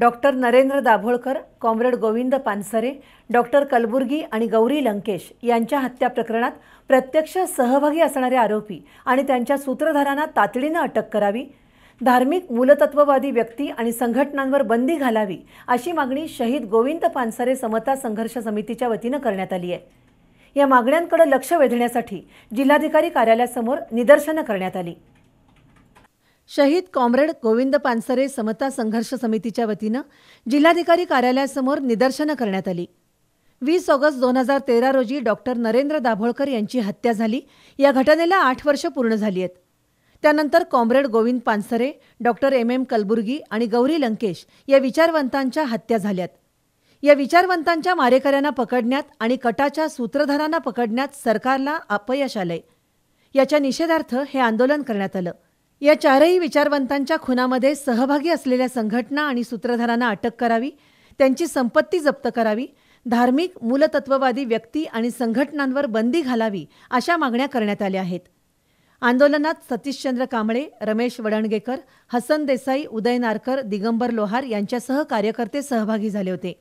doctor Narendra Dabholkar comrade Govind Pansare doctor Kalburgi आणि गौरी लंकेश यांच्या हत्या प्रकरणात प्रत्यक्ष सहभागी असणारे आरोपी आणि त्यांच्या सूत्रधारांना तातडीनं अटक करावी धार्मिक मूलतत्ववादी व्यक्ती आणि संघटनांवर बंदी घालावी अशी मागणी शहीद गोविंद पानसरे समता संघर्ष समितीच्या वतीनं करण्यात आली आहे या मागण्यांकडे लक्ष वेधण्यासाठी जिल्हाधिकारी कार्यालयासमोर निदर्शनं करण्यात आली शहीद कॉम्रेड गोविंद पानसरे समता संघर्ष समितीच्या वतीनं जिल्हाधिकारी कार्यालयासमोर निदर्शनं करण्यात आली वीस ऑगस्ट दोन हजार तेरा रोजी डॉक्टर नरेंद्र दाभोळकर यांची हत्या झाली या घटनेला आठ वर्ष पूर्ण झाली आहेत त्यानंतर comrade Govind Pansare doctor M M Kalburgi आणि गौरी लंकेश या विचारवंतांच्या हत्या झाल्यात या विचारवंतांच्या मारेकऱ्यांना पकडण्यात आणि कटाच्या सूत्रधारांना पकडण्यात सरकारला अपयश आलंय याच्या निषेधार्थ हे आंदोलन करण्यात आलं या चारही विचारवंतांच्या खुनामध्ये सहभागी असलेल्या संघटना आणि सूत्रधारांना अटक करावी त्यांची संपत्ती जप्त करावी धार्मिक मूलतत्ववादी व्यक्ती आणि संघटनांवर बंदी घालावी अशा मागण्या करण्यात आल्या आहेत आंदोलनात सतीशचंद्र कांबळे रमेश वडणगेकर हसन देसाई उदय नारकर दिगंबर लोहार यांच्यासह कार्यकर्ते सहभागी झाले होते